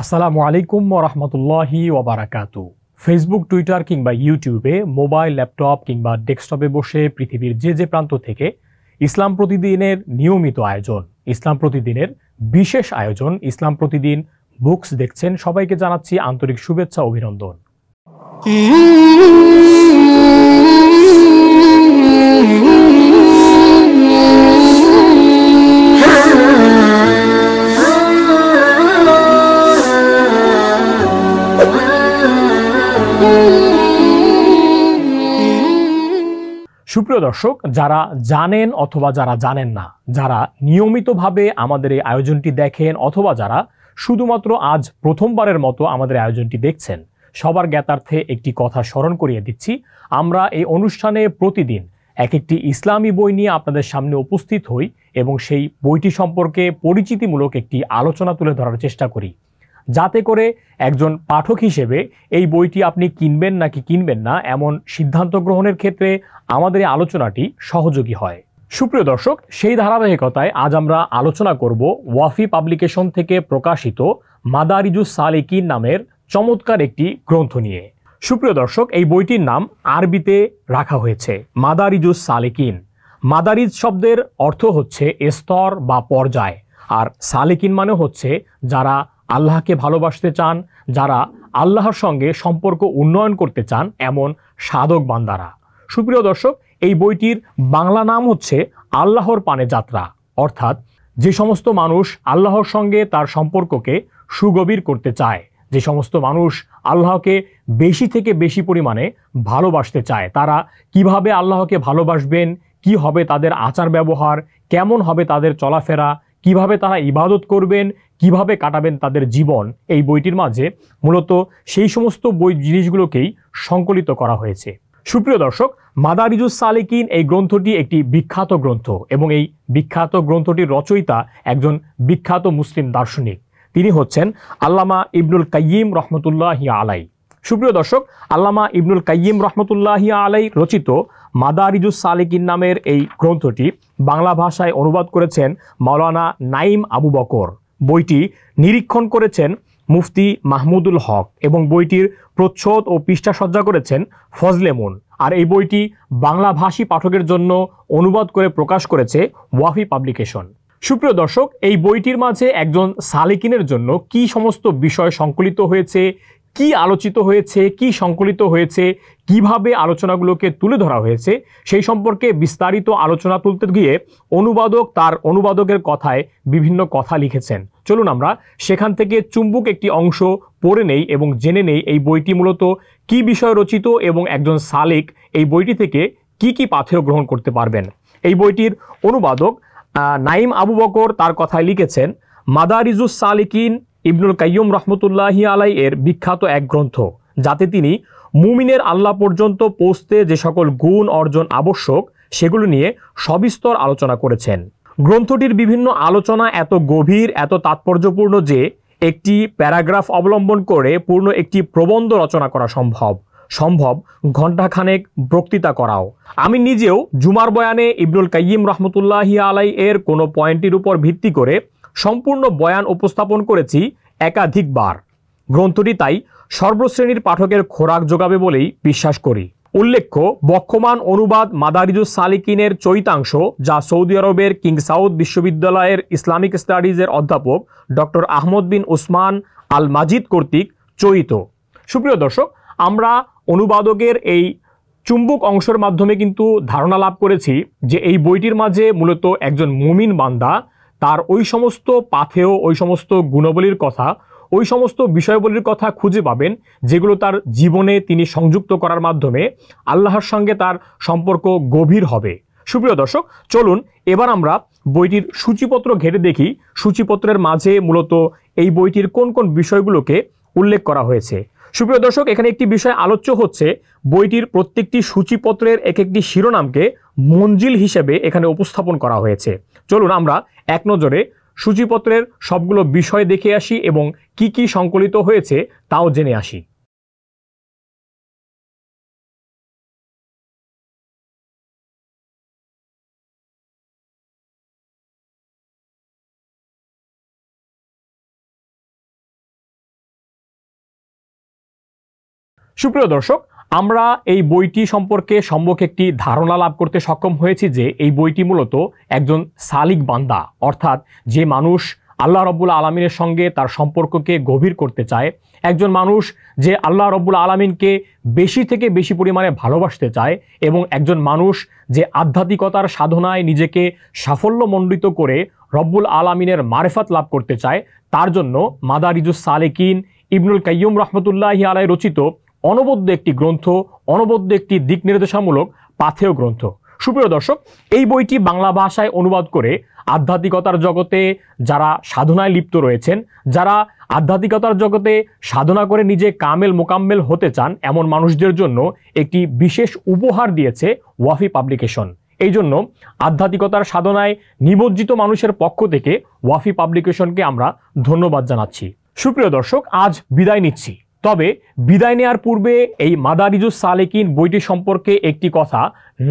আসসালামু আলাইকুম রহমতুল্লাহি ওবারাকাতু ফেসবুক টুইটার কিংবা ইউটিউবে মোবাইল ল্যাপটপ কিংবা ডেস্কটপে বসে পৃথিবীর যে যে প্রান্ত থেকে ইসলাম প্রতিদিনের নিয়মিত আয়োজন ইসলাম প্রতিদিনের বিশেষ আয়োজন ইসলাম প্রতিদিন বুকস দেখছেন সবাইকে জানাচ্ছি আন্তরিক শুভেচ্ছা অভিনন্দন Mm-hmm. সুপ্রিয় দর্শক যারা জানেন অথবা যারা জানেন না যারা নিয়মিতভাবে আমাদের এই আয়োজনটি দেখেন অথবা যারা শুধুমাত্র আজ প্রথমবারের মতো আমাদের আয়োজনটি দেখছেন সবার জ্ঞাতার্থে একটি কথা স্মরণ করিয়ে দিচ্ছি আমরা এই অনুষ্ঠানে প্রতিদিন এক একটি ইসলামী বই নিয়ে আপনাদের সামনে উপস্থিত হই এবং সেই বইটি সম্পর্কে পরিচিতিমূলক একটি আলোচনা তুলে ধরার চেষ্টা করি যাতে করে একজন পাঠক হিসেবে এই বইটি আপনি কিনবেন নাকি কিনবেন না এমন সিদ্ধান্ত গ্রহণের ক্ষেত্রে আমাদের আলোচনাটি সহযোগী হয় সুপ্রিয় দর্শক সেই ধারাবাহিকতায় আজ আমরা আলোচনা করব ওয়াফি পাবলিকেশন থেকে প্রকাশিত মাদারিজুস সালিকিন নামের চমৎকার একটি গ্রন্থ নিয়ে সুপ্রিয় দর্শক এই বইটির নাম আরবিতে রাখা হয়েছে মাদারিজুস সালেকিন মাদারিজ শব্দের অর্থ হচ্ছে স্তর বা পর্যায় আর সালেকিন মানে হচ্ছে যারা আল্লাহকে ভালোবাসতে চান যারা আল্লাহর সঙ্গে সম্পর্ক উন্নয়ন করতে চান এমন সাধক বান্দারা সুপ্রিয় দর্শক এই বইটির বাংলা নাম হচ্ছে আল্লাহর পানে যাত্রা অর্থাৎ যে সমস্ত মানুষ আল্লাহর সঙ্গে তার সম্পর্ককে সুগভীর করতে চায় যে সমস্ত মানুষ আল্লাহকে বেশি থেকে বেশি পরিমাণে ভালোবাসতে চায় তারা কিভাবে আল্লাহকে ভালোবাসবেন কি হবে তাদের আচার ব্যবহার কেমন হবে তাদের চলাফেরা কিভাবে তারা ইবাদত করবেন কিভাবে কাটাবেন তাদের জীবন এই বইটির মাঝে মূলত সেই সমস্ত বই জিনিসগুলোকেই সংকলিত করা হয়েছে সুপ্রিয় দর্শক মাদারিজুস সালেকিন এই গ্রন্থটি একটি বিখ্যাত গ্রন্থ এবং এই বিখ্যাত গ্রন্থটির রচয়িতা একজন বিখ্যাত মুসলিম দার্শনিক তিনি হচ্ছেন আল্লামা ইবনুল কাইম রহমতুল্লাহ আলাই সুপ্রিয় দর্শক আল্লামা ইবনুল কাইম রহমতুল্লাহ আলাই রচিত মাদারিজুস সালেকিন নামের এই গ্রন্থটি বাংলা ভাষায় অনুবাদ করেছেন মাওলানা নাইম আবু বকর বইটি নিরীক্ষণ করেছেন মুফতি মাহমুদুল হক এবং বইটির প্রচ্ছদ ও পৃষ্ঠা সজ্জা করেছেন ফজলেমুন আর এই বইটি বাংলাভাষী পাঠকের জন্য অনুবাদ করে প্রকাশ করেছে ওয়াফি পাবলিকেশন সুপ্রিয় দর্শক এই বইটির মাঝে একজন সালেকিনের জন্য কি সমস্ত বিষয় সংকলিত হয়েছে কি আলোচিত হয়েছে কি সংকলিত হয়েছে কিভাবে আলোচনাগুলোকে তুলে ধরা হয়েছে সেই সম্পর্কে বিস্তারিত আলোচনা তুলতে গিয়ে অনুবাদক তার অনুবাদকের কথায় বিভিন্ন কথা লিখেছেন চলুন আমরা সেখান থেকে চুম্বুক একটি অংশ পড়ে নেই এবং জেনে নেই এই বইটি মূলত কি বিষয় রচিত এবং একজন সালেক এই বইটি থেকে কি কি পাথেয় গ্রহণ করতে পারবেন এই বইটির অনুবাদক নাইম আবু বকর তার কথায় লিখেছেন মাদারিজুস সালিকিন ইবনুল কাইয়ুম রহমতুল্লাহি আলাই এর বিখ্যাত এক গ্রন্থ যাতে তিনি মুমিনের আল্লাহ পর্যন্ত পৌঁছতে যে সকল গুণ অর্জন আবশ্যক সেগুলো নিয়ে সবিস্তর আলোচনা করেছেন গ্রন্থটির বিভিন্ন আলোচনা এত গভীর এত তাৎপর্যপূর্ণ যে একটি প্যারাগ্রাফ অবলম্বন করে পূর্ণ একটি প্রবন্ধ রচনা করা সম্ভব সম্ভব ঘণ্টাখানেক বক্তৃতা করাও আমি নিজেও জুমার বয়ানে ইবনুল কাইম রহমতুল্লাহি আলাই এর কোনো পয়েন্টের উপর ভিত্তি করে সম্পূর্ণ বয়ান উপস্থাপন করেছি একাধিকবার গ্রন্থটি তাই সর্বশ্রেণীর পাঠকের খোরাক যোগাবে বলেই বিশ্বাস করি উল্লেখ্য বক্ষমান অনুবাদ মাদারিজুস সালিকিনের চৈতাংশ যা সৌদি আরবের কিং সাউথ বিশ্ববিদ্যালয়ের ইসলামিক স্টাডিজের অধ্যাপক doctor Ahmad bin Osman Al Majid কর্তৃক চয়িত সুপ্রিয় দর্শক আমরা অনুবাদকের এই চুম্বক অংশের মাধ্যমে কিন্তু ধারণা লাভ করেছি যে এই বইটির মাঝে মূলত একজন মুমিন বান্দা তার ওই সমস্ত পাথেয় ওই সমস্ত গুণাবলীর কথা ওই সমস্ত বিষয়বলীর কথা খুঁজে পাবেন যেগুলো তার জীবনে তিনি সংযুক্ত করার মাধ্যমে আল্লাহর সঙ্গে তার সম্পর্ক গভীর হবে সুপ্রিয় দর্শক চলুন এবার আমরা বইটির সূচিপত্র ঘেটে দেখি সূচিপত্রের মাঝে মূলত এই বইটির কোন কোন বিষয়গুলোকে উল্লেখ করা হয়েছে সুপ্রিয় দর্শক এখানে একটি বিষয় আলোচ্য হচ্ছে বইটির প্রত্যেকটি সূচিপত্রের এক একটি শিরোনামকে মঞ্জিল হিসেবে এখানে উপস্থাপন করা হয়েছে চলুন আমরা এক নজরে সূচিপত্রের সবগুলো বিষয় দেখে আসি এবং কি কি সংকলিত হয়েছে তাও জেনে আসি সুপ্রিয় দর্শক আমরা এই বইটি সম্পর্কে সম্ভব একটি ধারণা লাভ করতে সক্ষম হয়েছি যে এই বইটি মূলত একজন সালিক বান্দা অর্থাৎ যে মানুষ আল্লাহ রব্বুল আলমিনের সঙ্গে তার সম্পর্ককে গভীর করতে চায় একজন মানুষ যে আল্লাহ রব্বুল আলমিনকে বেশি থেকে বেশি পরিমাণে ভালোবাসতে চায় এবং একজন মানুষ যে আধ্যাত্মিকতার সাধনায় নিজেকে সাফল্যমণ্ডিত করে রব্বুল আলমিনের মারেফাত লাভ করতে চায় তার জন্য মাদারিজুস সালেকিন ইবনুল কাইয়ুম রহমতুল্লাহি আলাই রচিত অনবদ্য একটি গ্রন্থ অনবদ্য একটি দিক নির্দেশামূলক পাথেয় গ্রন্থ সুপ্রিয় দর্শক এই বইটি বাংলা ভাষায় অনুবাদ করে আধ্যাত্মিকতার জগতে যারা সাধনায় লিপ্ত রয়েছেন যারা আধ্যাত্মিকতার জগতে সাধনা করে নিজে কামেল মোকাম্মেল হতে চান এমন মানুষদের জন্য একটি বিশেষ উপহার দিয়েছে ওয়াফি পাবলিকেশন এই জন্য আধ্যাত্মিকতার সাধনায় নিমজ্জিত মানুষের পক্ষ থেকে ওয়াফি পাবলিকেশনকে আমরা ধন্যবাদ জানাচ্ছি সুপ্রিয় দর্শক আজ বিদায় নিচ্ছি তবে বিদায় নেয়ার পূর্বে এই মাদারিজুস সালেকিন বইটি সম্পর্কে একটি কথা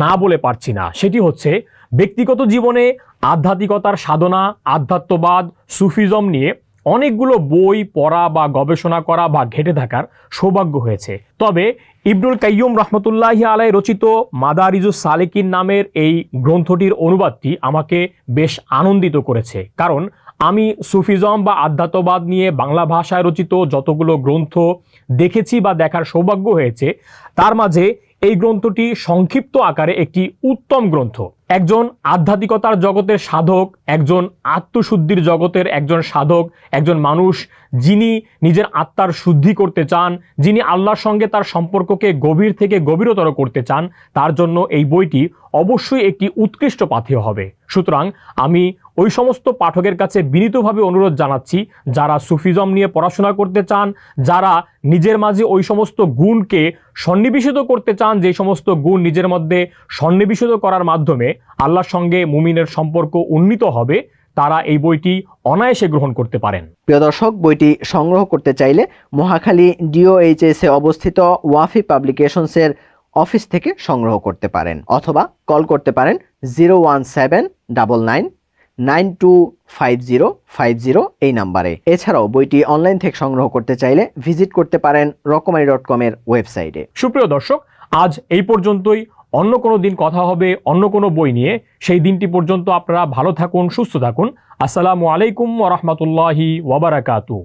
না বলে পারছি না সেটি হচ্ছে ব্যক্তিগত জীবনে আধ্যাত্মিকতার সাধনা আধ্যাত্মবাদ সুফিজম নিয়ে অনেকগুলো বই পড়া বা গবেষণা করা বা ঘেটে থাকার সৌভাগ্য হয়েছে তবে ইবনুল কাইয়ুম রহমতুল্লাহ আলাই রচিত মাদারিজুস সালেকিন নামের এই গ্রন্থটির অনুবাদটি আমাকে বেশ আনন্দিত করেছে কারণ আমি সুফিজম বা আধ্যাত্মবাদ নিয়ে বাংলা ভাষায় রচিত যতগুলো গ্রন্থ দেখেছি বা দেখার সৌভাগ্য হয়েছে তার মাঝে এই গ্রন্থটি সংক্ষিপ্ত আকারে একটি উত্তম গ্রন্থ একজন আধ্যাত্মিকতার জগতের সাধক একজন আত্মশুদ্ধির জগতের একজন সাধক একজন মানুষ যিনি নিজের আত্মার শুদ্ধি করতে চান যিনি আল্লাহর সঙ্গে তার সম্পর্ককে গভীর থেকে গভীরতর করতে চান তার জন্য এই বইটি অবশ্যই একটি উৎকৃষ্ট পাথেয় হবে সুতরাং আমি ওই সমস্ত পাঠকের কাছে বিনীতভাবে অনুরোধ জানাচ্ছি যারা সুফিজম নিয়ে পড়াশোনা করতে চান যারা নিজের মাঝে ওই সমস্ত গুণকে সন্নিবেশিত করতে চান যে সমস্ত গুণ নিজের মধ্যে সন্নিবেশিত করার মাধ্যমে আল্লাহর সঙ্গে মুমিনের সম্পর্ক উন্নীত হবে তারা এই বইটি অনায়াসে গ্রহণ করতে পারেন প্রিয় দর্শক বইটি সংগ্রহ করতে চাইলে মহাখালী ডিওএইচএসে অবস্থিত ওয়াফি পাবলিকেশনসের অফিস থেকে সংগ্রহ করতে পারেন অথবা কল করতে পারেন zero one seven double nine nine two five zero five zero এই নাম্বারে এছাড়াও বইটি অনলাইন থেকে সংগ্রহ করতে চাইলে ভিজিট করতে পারেন রকমারি ডট কমের ওয়েবসাইটে সুপ্রিয় দর্শক আজ এই পর্যন্তই অন্য কোনো দিন কথা হবে অন্য কোনো বই নিয়ে সেই দিনটি পর্যন্ত আপনারা ভালো থাকুন সুস্থ থাকুন আসসালামু আলাইকুম ওরহমতুল্লাহি ওবরাকাতু